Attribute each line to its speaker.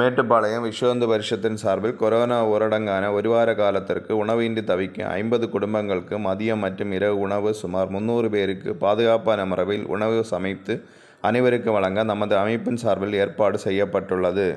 Speaker 1: மேட்டுப்பாளையம் விஸ்வந்த பரிஷத்தின் சார்பில் கொரோனா ஊரடங்கான ஒரு வார காலத்திற்கு உணவின்றி தவிக்கும் ஐம்பது குடும்பங்களுக்கு மதியம் மற்றும் இரவு உணவு சுமார் முந்நூறு பேருக்கு பாதுகாப்பான முறையில் உணவு சமைத்து அனைவருக்கு வழங்க நமது அமைப்பின் சார்பில் ஏற்பாடு செய்யப்பட்டுள்ளது